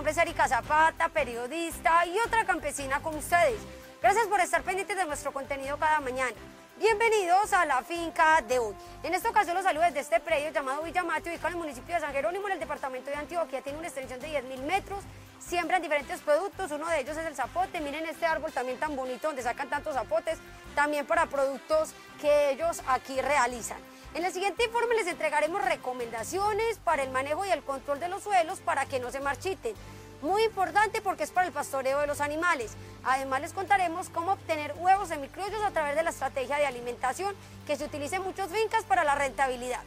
nombre es Erika Zapata, periodista y otra campesina con ustedes. Gracias por estar pendientes de nuestro contenido cada mañana. Bienvenidos a la finca de hoy. En esta ocasión los saludos desde este predio llamado Villa ubicado en el municipio de San Jerónimo, en el departamento de Antioquia. Tiene una extensión de 10.000 metros, siembran diferentes productos, uno de ellos es el zapote. Miren este árbol también tan bonito donde sacan tantos zapotes, también para productos que ellos aquí realizan. En el siguiente informe les entregaremos recomendaciones para el manejo y el control de los suelos para que no se marchiten. Muy importante porque es para el pastoreo de los animales. Además les contaremos cómo obtener huevos microyos a través de la estrategia de alimentación que se utiliza en muchas fincas para la rentabilidad.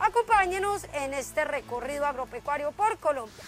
Acompáñenos en este recorrido agropecuario por Colombia.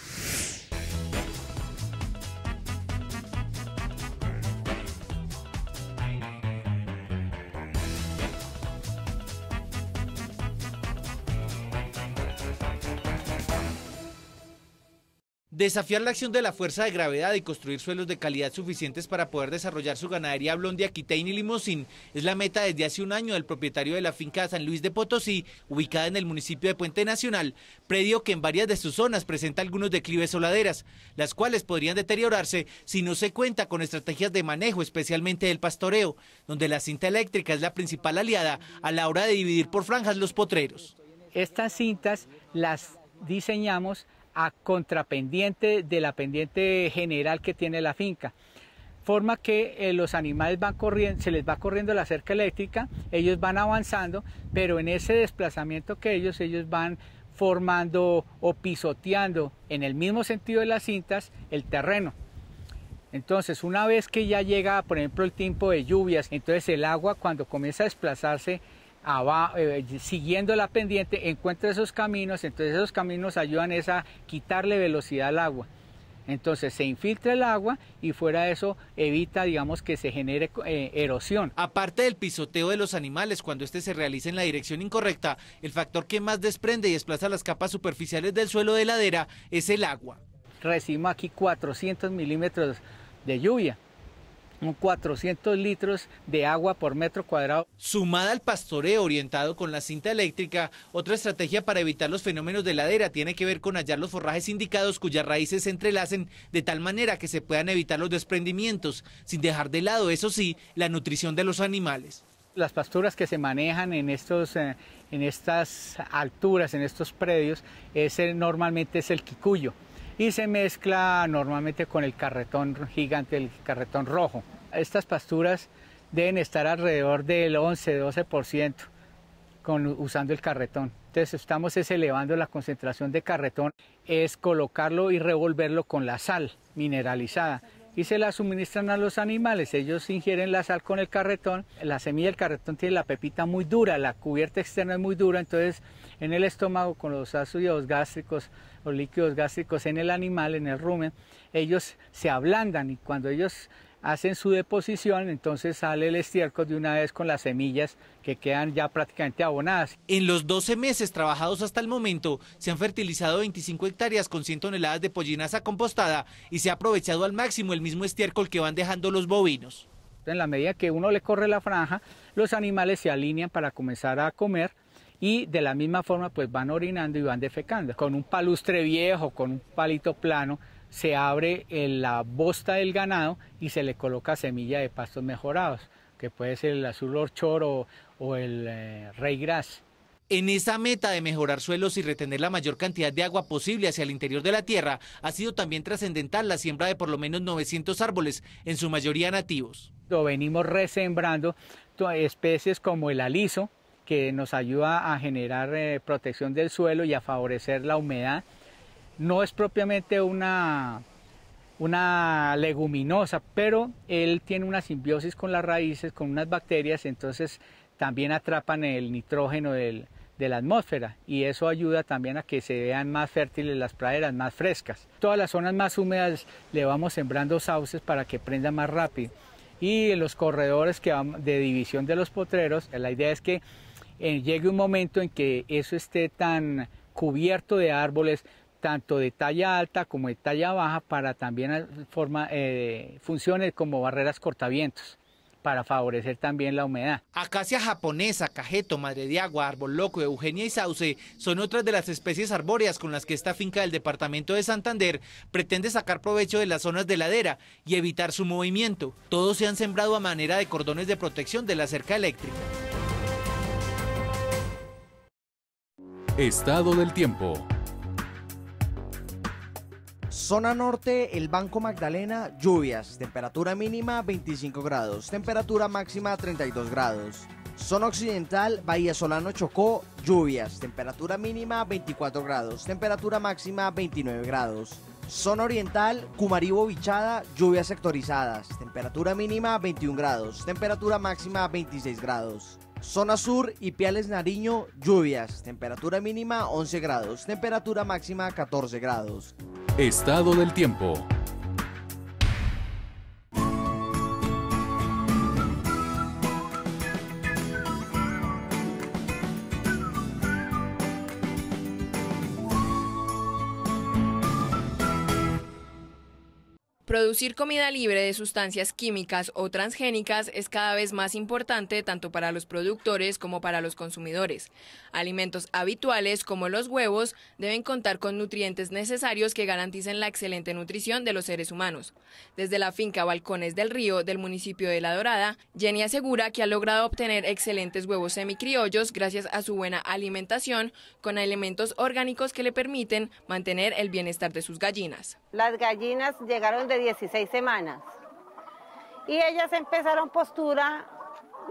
Desafiar la acción de la fuerza de gravedad y construir suelos de calidad suficientes para poder desarrollar su ganadería blondia, quitaín y limosín es la meta desde hace un año del propietario de la finca San Luis de Potosí, ubicada en el municipio de Puente Nacional, predio que en varias de sus zonas presenta algunos declives o laderas, las cuales podrían deteriorarse si no se cuenta con estrategias de manejo, especialmente del pastoreo, donde la cinta eléctrica es la principal aliada a la hora de dividir por franjas los potreros. Estas cintas las diseñamos a contrapendiente de la pendiente general que tiene la finca. Forma que eh, los animales van corriendo, se les va corriendo la cerca eléctrica, ellos van avanzando, pero en ese desplazamiento que ellos, ellos van formando o pisoteando en el mismo sentido de las cintas el terreno. Entonces, una vez que ya llega, por ejemplo, el tiempo de lluvias, entonces el agua cuando comienza a desplazarse eh, siguiendo la pendiente, encuentra esos caminos, entonces esos caminos ayudan a quitarle velocidad al agua. Entonces se infiltra el agua y fuera de eso evita, digamos, que se genere eh, erosión. Aparte del pisoteo de los animales cuando este se realiza en la dirección incorrecta, el factor que más desprende y desplaza las capas superficiales del suelo de ladera es el agua. Recibimos aquí 400 milímetros de lluvia. Un 400 litros de agua por metro cuadrado. Sumada al pastoreo orientado con la cinta eléctrica, otra estrategia para evitar los fenómenos de ladera tiene que ver con hallar los forrajes indicados cuyas raíces se entrelacen de tal manera que se puedan evitar los desprendimientos, sin dejar de lado, eso sí, la nutrición de los animales las pasturas que se manejan en, eh, estas alturas, en estos predios, normalmente es el quicuyo y se mezcla normalmente con el carretón gigante, el carretón rojo. Estas pasturas deben estar alrededor del 11-12% usando el carretón. Entonces estamos elevando la concentración de carretón, es colocarlo y revolverlo con la sal mineralizada y se la suministran a los animales. Ellos ingieren la sal con el carretón. La semilla del carretón tiene la pepita muy dura, la cubierta externa es muy dura, entonces en el estómago con los ácidos gástricos los líquidos gástricos en el animal, en el rumen, ellos se ablandan y cuando ellos hacen su deposición, entonces sale el estiércol de una vez con las semillas que quedan ya prácticamente abonadas. En los 12 meses trabajados hasta el momento, se han fertilizado 25 hectáreas con 100 toneladas de pollinaza compostada y se ha aprovechado al máximo el mismo estiércol que van dejando los bovinos. En la medida que uno le corre la franja, los animales se alinean para comenzar a comer y de la misma forma pues van orinando y van defecando. Con un palustre viejo, con un palito plano, se abre eh, la bosta del ganado y se le coloca semilla de pastos mejorados, que puede ser el azul orchoro o, el eh, rey gras. En esa meta de mejorar suelos y retener la mayor cantidad de agua posible hacia el interior de la tierra, ha sido también trascendental la siembra de por lo menos 900 árboles, en su mayoría nativos. Lo venimos resembrando especies como el aliso, que nos ayuda a generar eh, protección del suelo y a favorecer la humedad. No es propiamente una, una leguminosa, pero él tiene una simbiosis con las raíces, con unas bacterias, entonces también atrapan el nitrógeno del, de la atmósfera y eso ayuda también a que se vean más fértiles las praderas, más frescas. Todas las zonas más húmedas le vamos sembrando sauces para que prenda más rápido y en los corredores que de división de los potreros, la idea es que Llega eh, llegue un momento en que eso esté tan cubierto de árboles, tanto de talla alta como de talla baja, para también eh, forma, eh, funciones como barreras cortavientos para favorecer también la humedad. Acacia japonesa, cajeto, madre de agua, árbol loco, eugenia y sauce son otras de las especies arbóreas con las que esta finca del departamento de Santander pretende sacar provecho de las zonas de ladera y evitar su movimiento. Todos se han sembrado a manera de cordones de protección de la cerca eléctrica. Estado del tiempo. Zona norte, el Banco Magdalena, lluvias, temperatura mínima 25 grados, temperatura máxima 32 grados. Zona occidental, Bahía Solano Chocó, lluvias, temperatura mínima 24 grados, temperatura máxima 29 grados. Zona oriental, Cumaribo Bichada, lluvias sectorizadas, temperatura mínima 21 grados, temperatura máxima 26 grados. Zona sur y Piales Nariño, lluvias. Temperatura mínima 11 grados, temperatura máxima 14 grados. Estado del tiempo. Producir comida libre de sustancias químicas o transgénicas es cada vez más importante tanto para los productores como para los consumidores. Alimentos habituales como los huevos deben contar con nutrientes necesarios que garanticen la excelente nutrición de los seres humanos. Desde la finca Balcones del Río del municipio de La Dorada, Jenny asegura que ha logrado obtener excelentes huevos semicriollos gracias a su buena alimentación con elementos orgánicos que le permiten mantener el bienestar de sus gallinas. Las gallinas llegaron de 16 semanas. Y ellas empezaron postura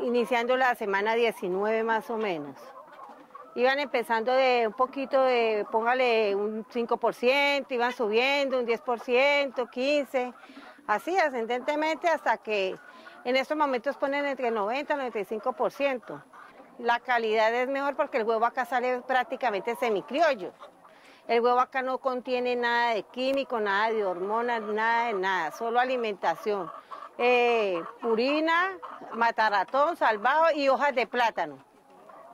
iniciando la semana 19 más o menos. Iban empezando de un poquito de, póngale un 5%, iban subiendo un 10%, 15%, así ascendentemente hasta que en estos momentos ponen entre 90 y 95%. La calidad es mejor porque el huevo acá sale prácticamente semicriollo. El huevo acá no contiene nada de químico, nada de hormonas, nada de nada, solo alimentación. Eh, purina, mataratón, salvado y hojas de plátano.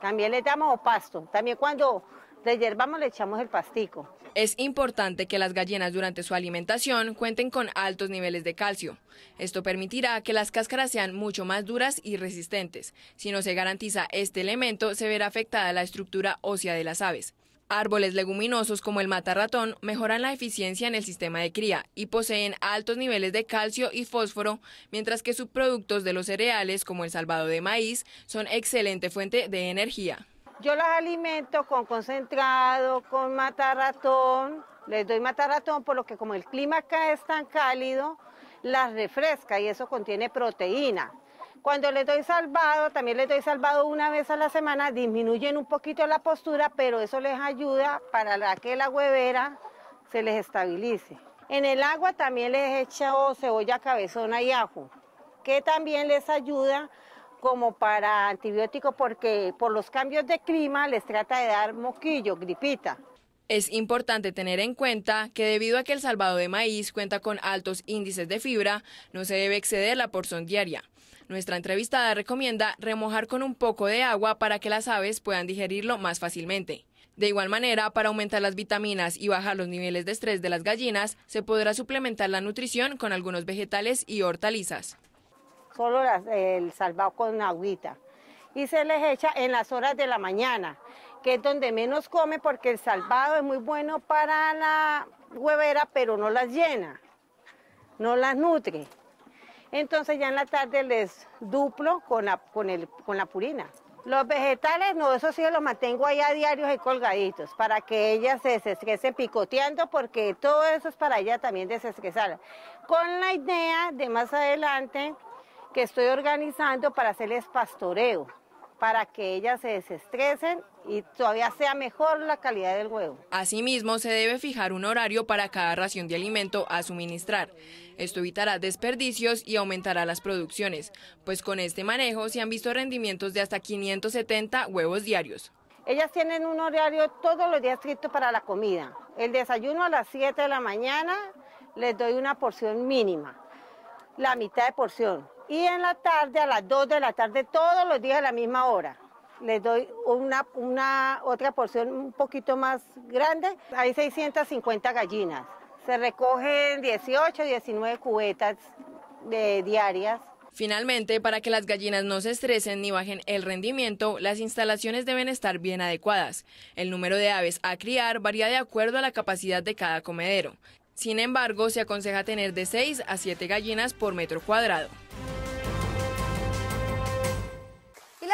También le damos pasto. También cuando le le echamos el pastico. Es importante que las gallinas durante su alimentación cuenten con altos niveles de calcio. Esto permitirá que las cáscaras sean mucho más duras y resistentes. Si no se garantiza este elemento, se verá afectada la estructura ósea de las aves. Árboles leguminosos como el matarratón mejoran la eficiencia en el sistema de cría y poseen altos niveles de calcio y fósforo, mientras que subproductos de los cereales como el salvado de maíz son excelente fuente de energía. Yo las alimento con concentrado, con matarratón, les doy matarratón por lo que como el clima acá es tan cálido, las refresca y eso contiene proteína. Cuando les doy salvado, también les doy salvado una vez a la semana, disminuyen un poquito la postura, pero eso les ayuda para que la huevera se les estabilice. En el agua también les echo cebolla cabezona y ajo, que también les ayuda como para antibiótico porque por los cambios de clima les trata de dar moquillo, gripita. Es importante tener en cuenta que debido a que el salvado de maíz cuenta con altos índices de fibra, no se debe exceder la porción diaria, nuestra entrevistada recomienda remojar con un poco de agua para que las aves puedan digerirlo más fácilmente. De igual manera, para aumentar las vitaminas y bajar los niveles de estrés de las gallinas, se podrá suplementar la nutrición con algunos vegetales y hortalizas. Solo el salvado con agüita. Y se les echa en las horas de la mañana, que es donde menos come porque el salvado es muy bueno para la huevera, pero no las llena, no las nutre. Entonces ya en la tarde les duplo con la, purina. Los vegetales, no, eso sí los mantengo ahí a diario y colgaditos para que ellas se desestresen picoteando porque todo eso es para ella también desestresar. Con la idea de más adelante que estoy organizando para hacerles pastoreo para que ellas se desestresen y todavía sea mejor la calidad del huevo. Asimismo, se debe fijar un horario para cada ración de alimento a suministrar. Esto evitará desperdicios y aumentará las producciones, pues con este manejo se han visto rendimientos de hasta 570 huevos diarios. Ellas tienen un horario todos los días estricto para la comida. El desayuno a las 7 de la mañana les doy una porción mínima, la mitad de porción. Y en la tarde, a las 2 de la tarde, todos los días a la misma hora. Les doy una, otra porción un poquito más grande. Hay 650 gallinas. Se recogen 18, 19 cubetas de, eh, diarias. Finalmente, para que las gallinas no se estresen ni bajen el rendimiento, las instalaciones deben estar bien adecuadas. El número de aves a criar varía de acuerdo a la capacidad de cada comedero. Sin embargo, se aconseja tener de 6 a 7 gallinas por metro cuadrado.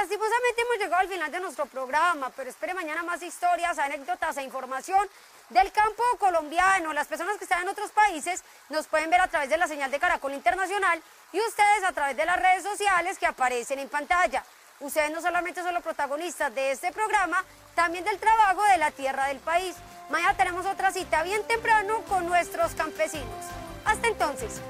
lastimosamente hemos llegado al final de nuestro programa, pero espere mañana más historias, anécdotas e información del campo colombiano. Las personas que están en otros países nos pueden ver a través de la señal de Caracol Internacional y ustedes a través de las redes sociales que aparecen en pantalla. Ustedes no solamente son los protagonistas de este programa, también del trabajo de la tierra del país. Mañana tenemos otra cita bien temprano con nuestros campesinos. Hasta entonces.